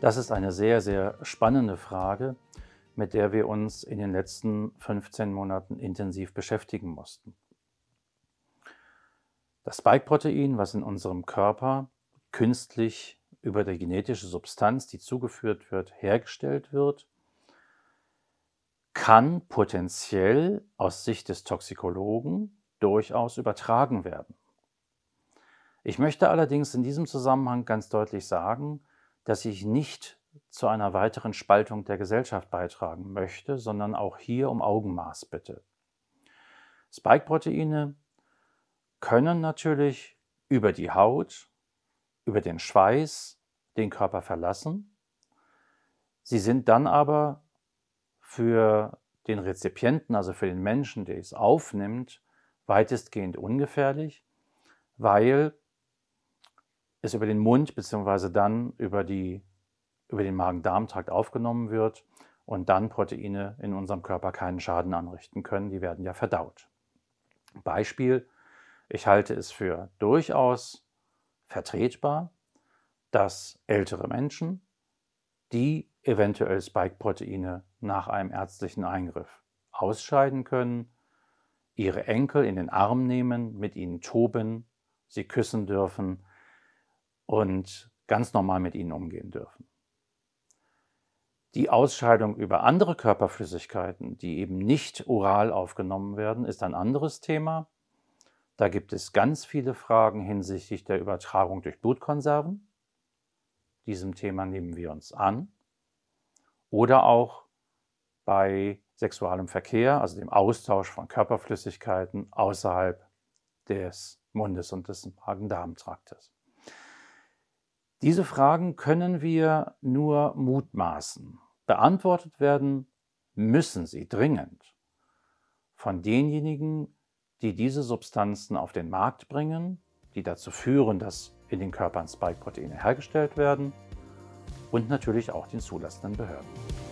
Das ist eine sehr, sehr spannende Frage, mit der wir uns in den letzten 15 Monaten intensiv beschäftigen mussten. Das Spike-Protein, was in unserem Körper künstlich über die genetische Substanz, die zugeführt wird, hergestellt wird, kann potenziell aus Sicht des Toxikologen durchaus übertragen werden. Ich möchte allerdings in diesem Zusammenhang ganz deutlich sagen, dass ich nicht zu einer weiteren Spaltung der Gesellschaft beitragen möchte, sondern auch hier um Augenmaß bitte. Spike-Proteine können natürlich über die Haut, über den Schweiß den Körper verlassen. Sie sind dann aber für den Rezipienten, also für den Menschen, der es aufnimmt, weitestgehend ungefährlich, weil es über den Mund bzw. dann über, die, über den Magen-Darm-Trakt aufgenommen wird und dann Proteine in unserem Körper keinen Schaden anrichten können. Die werden ja verdaut. Beispiel, ich halte es für durchaus vertretbar, dass ältere Menschen, die eventuell Spike-Proteine nach einem ärztlichen Eingriff ausscheiden können, ihre Enkel in den Arm nehmen, mit ihnen toben, sie küssen dürfen, und ganz normal mit ihnen umgehen dürfen. Die Ausscheidung über andere Körperflüssigkeiten, die eben nicht oral aufgenommen werden, ist ein anderes Thema. Da gibt es ganz viele Fragen hinsichtlich der Übertragung durch Blutkonserven. Diesem Thema nehmen wir uns an. Oder auch bei sexualem Verkehr, also dem Austausch von Körperflüssigkeiten außerhalb des Mundes und des Magen-Darm-Traktes. Diese Fragen können wir nur mutmaßen. Beantwortet werden müssen sie dringend von denjenigen, die diese Substanzen auf den Markt bringen, die dazu führen, dass in den Körpern Spike-Proteine hergestellt werden und natürlich auch den zulassenden Behörden.